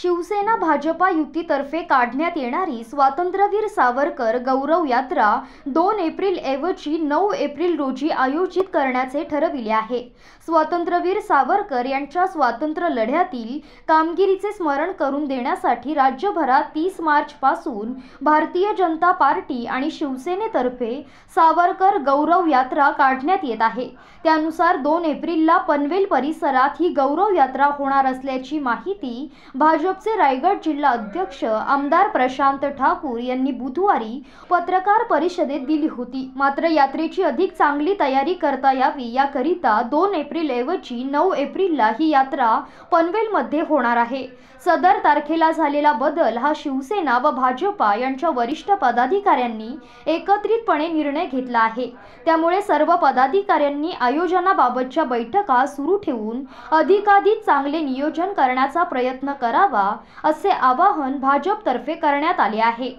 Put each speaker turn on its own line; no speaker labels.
शिवसेना भाजपा युतीतर्फे काढण्यात येणारी स्वातंत्र्यवीर सावरकर गौरव यात्रा दोन एप्रिल ऐवजी नऊ एप्रिल रोजी आयोजित करण्याचे ठरविले आहे स्वातंत्र्यवीर सावरकर यांच्या स्वातंत्र्य लढ्यातील कामगिरीचे स्मरण करून देण्यासाठी राज्यभरात तीस मार्चपासून भारतीय जनता पार्टी आणि शिवसेनेतर्फे सावरकर गौरव यात्रा काढण्यात येत आहे त्यानुसार दोन एप्रिलला पनवेल परिसरात ही गौरव यात्रा होणार असल्याची माहिती भाजप भाजपचे रायगड जिल्हा अध्यक्ष आमदार प्रशांत ठाकूर यांनी बुधवारी पत्रकार परिषदेत दिली होती मात्र यात्रेची अधिक चांगली तयारी करता यावी याकरिता दोन एप्रिल ऐवजी नऊ एप्रिलला ही यात्रा पनवेलमध्ये होणार आहे सदर तारखेला झालेला बदल हा शिवसेना व भाजपा यांच्या वरिष्ठ पदाधिकाऱ्यांनी एकत्रितपणे निर्णय घेतला आहे त्यामुळे सर्व पदाधिकाऱ्यांनी आयोजनाबाबतच्या बैठका सुरू ठेवून अधिकाधिक चांगले नियोजन करण्याचा प्रयत्न करावा करावा असे आवाहन भाजपतर्फे करण्यात आले आहे